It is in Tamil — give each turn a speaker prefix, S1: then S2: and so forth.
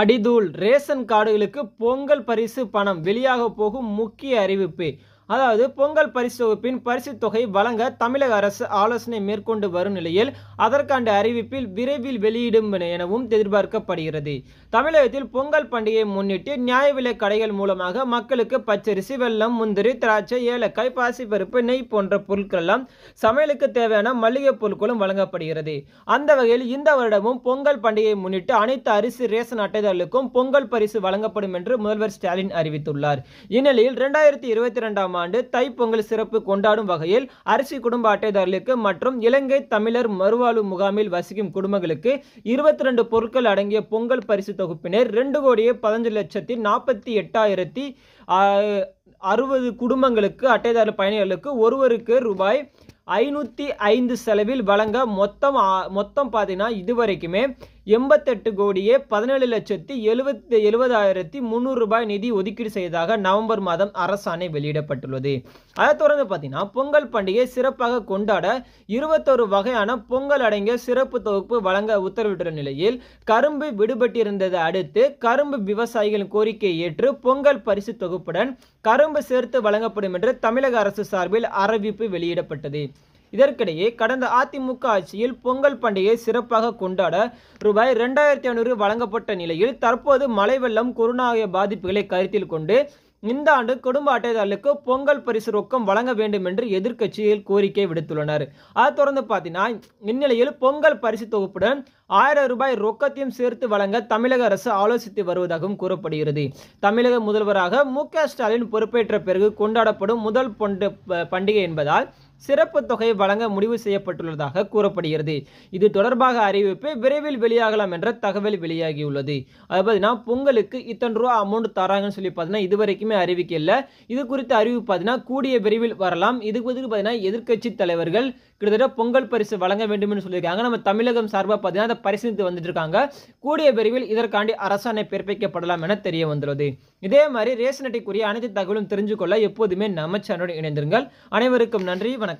S1: அடிதூல் ரேஷன் கார்டுகளுக்கு பொங்கல் பரிசு பணம் வெளியாக போகும் முக்கிய அறிவிப்பு அதாவது பொங்கல் பரிசு தொகுப்பின் பரிசு தொகை வழங்க தமிழக அரசு ஆலோசனை மேற்கொண்டு வரும் நிலையில் அதற்கான அறிவிப்பில் விரைவில் வெளியிடும் எனவும் எதிர்பார்க்கப்படுகிறது தமிழகத்தில் பொங்கல் பண்டிகையை முன்னிட்டு நியாய விலை கடைகள் மூலமாக மக்களுக்கு பச்சரிசி வெள்ளம் முந்திரி திராட்சை ஏலக்காய் பாசிப்பருப்பு நெய் போன்ற பொருட்கள் எல்லாம் சமையலுக்கு தேவையான மளிகை பொருட்களும் வழங்கப்படுகிறது அந்த வகையில் இந்த வருடமும் பொங்கல் பண்டிகையை முன்னிட்டு அனைத்து அரிசி ரேஷன் அட்டைதாரர்களுக்கும் பொங்கல் பரிசு வழங்கப்படும் என்று முதல்வர் ஸ்டாலின் அறிவித்துள்ளார் இந்நிலையில் இரண்டாயிரத்தி இருபத்தி இரண்டாம் ஆண்டு தைப்பொங்கல் சிறப்பு கொண்டாடும் வகையில் அரிசி குடும்ப அட்டைதாரர்களுக்கு மற்றும் இலங்கை தமிழர் மறுவாழ்வு முகாமில் வசிக்கும் குடும்பங்களுக்கு இருபத்தி ரெண்டு பொருட்கள் அடங்கிய பொங்கல் பரிசு தொகுப்பினர் ரெண்டு கோடியே பதினஞ்சு லட்சத்தி நாற்பத்தி எட்டாயிரத்தி அறுபது குடும்பங்களுக்கு அட்டைதாரர் பயணிகளுக்கு ஒருவருக்கு ரூபாய் ஐநூற்றி ஐந்து செலவில் வழங்க மொத்தம் மொத்தம் பார்த்தீங்கன்னா இதுவரைக்குமே எண்பத்தெட்டு கோடியே பதினேழு லட்சத்தி எழுபத்தி எழுபதாயிரத்தி முந்நூறு ரூபாய் நிதி ஒதுக்கீடு செய்ததாக நவம்பர் மாதம் அரசாணை வெளியிடப்பட்டுள்ளது அதை தொடர்ந்து பார்த்தீங்கன்னா பொங்கல் பண்டிகை சிறப்பாக கொண்டாட இருபத்தொரு வகையான பொங்கல் அடங்கிய சிறப்பு தொகுப்பு வழங்க உத்தரவிட்டுள்ள நிலையில் கரும்பு விடுபட்டிருந்ததை அடுத்து கரும்பு விவசாயிகளின் கோரிக்கையை ஏற்று பொங்கல் பரிசு தொகுப்புடன் கரும்பு சேர்த்து வழங்கப்படும் என்று தமிழக அரசு சார்பில் அறிவிப்பு வெளியிடப்பட்டது இதற்கிடையே கடந்த அதிமுக ஆட்சியில் பொங்கல் பண்டிகையை சிறப்பாக கொண்டாட ரூபாய் இரண்டாயிரத்தி ஐநூறு வழங்கப்பட்ட நிலையில் தற்போது மழை வெள்ளம் கொரோனா ஆகிய பாதிப்புகளை கருத்தில் கொண்டு இந்த ஆண்டு குடும்ப அட்டைதாரர்களுக்கு பொங்கல் பரிசு ரொக்கம் வழங்க வேண்டும் என்று எதிர்க்கட்சியில் கோரிக்கை விடுத்துள்ளனர் அதை தொடர்ந்து பார்த்தீங்கன்னா இந்நிலையில் பொங்கல் பரிசு தொகுப்புடன் ஆயிரம் ரூபாய் ரொக்கத்தையும் சேர்த்து வழங்க தமிழக அரசு ஆலோசித்து வருவதாகவும் கூறப்படுகிறது தமிழக முதல்வராக மு ஸ்டாலின் பொறுப்பேற்ற பிறகு கொண்டாடப்படும் முதல் பொண்டு பண்டிகை என்பதால் சிறப்பு தொகை வழங்க முடிவு செய்யப்பட்டுள்ளதாக கூறப்படுகிறது இது தொடர்பாக அறிவிப்பு விரைவில் வெளியாகலாம் என்ற தகவல் வெளியாகியுள்ளது அது பார்த்தீங்கன்னா பொங்கலுக்கு இத்தனை ரூபா அமௌண்ட் தராங்கன்னு சொல்லி பார்த்தீங்கன்னா இது வரைக்குமே அறிவிக்கல இது குறித்த அறிவிப்பு பார்த்தீங்கன்னா கூடிய விரைவில் வரலாம் இது குறித்து பார்த்தீங்கன்னா எதிர்க்கட்சி தலைவர்கள் கிட்டத்தட்ட பொங்கல் பரிசு வழங்க வேண்டும் என்று சொல்லியிருக்காங்க நம்ம தமிழகம் சார்பாக பார்த்தீங்கன்னா பரிசீலித்து வந்துட்டு இருக்காங்க கூடிய விரைவில் இதற்காண்டி அரசாணை பிறப்பிக்கப்படலாம் என தெரிய வந்துள்ளது இதே மாதிரி ரேஷன் அட்டைக்குரிய அனைத்து தகவலும் தெரிஞ்சு கொள்ள எப்போதுமே நம்ம சேனலோடு இணைந்திருங்கள் அனைவருக்கும் நன்றி வணக்கம்